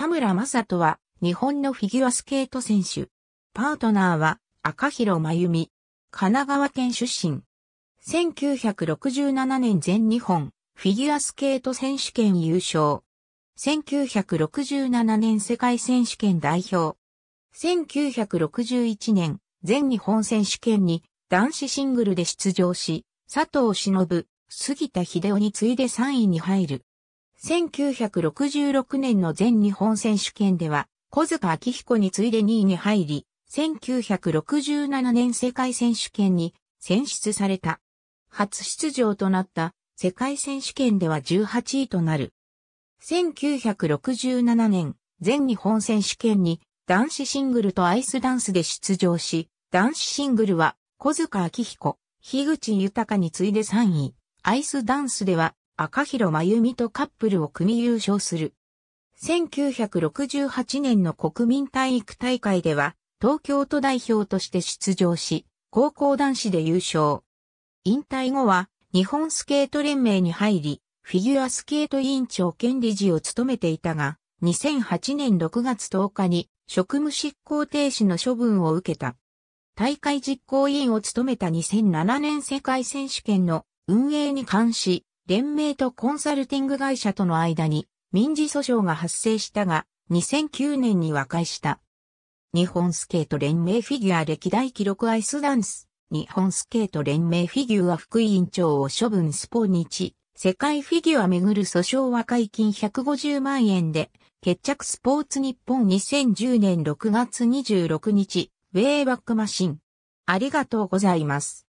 田村正人は日本のフィギュアスケート選手。パートナーは赤広真由美。神奈川県出身。1967年全日本フィギュアスケート選手権優勝。1967年世界選手権代表。1961年全日本選手権に男子シングルで出場し、佐藤忍、杉田秀夫に次いで3位に入る。1966年の全日本選手権では、小塚明彦に次いで2位に入り、1967年世界選手権に選出された。初出場となった世界選手権では18位となる。1967年全日本選手権に男子シングルとアイスダンスで出場し、男子シングルは小塚明彦、樋口豊に次いで3位、アイスダンスでは赤広真由美とカップルを組み優勝する。1968年の国民体育大会では、東京都代表として出場し、高校男子で優勝。引退後は、日本スケート連盟に入り、フィギュアスケート委員長兼理事を務めていたが、2008年6月10日に職務執行停止の処分を受けた。大会実行委員を務めた2007年世界選手権の運営に関し、連盟とコンサルティング会社との間に民事訴訟が発生したが、2009年に和解した。日本スケート連盟フィギュア歴代記録アイスダンス。日本スケート連盟フィギュア副委員長を処分スポニチ。世界フィギュアめぐる訴訟和解金150万円で、決着スポーツ日本2010年6月26日、ウェイバックマシン。ありがとうございます。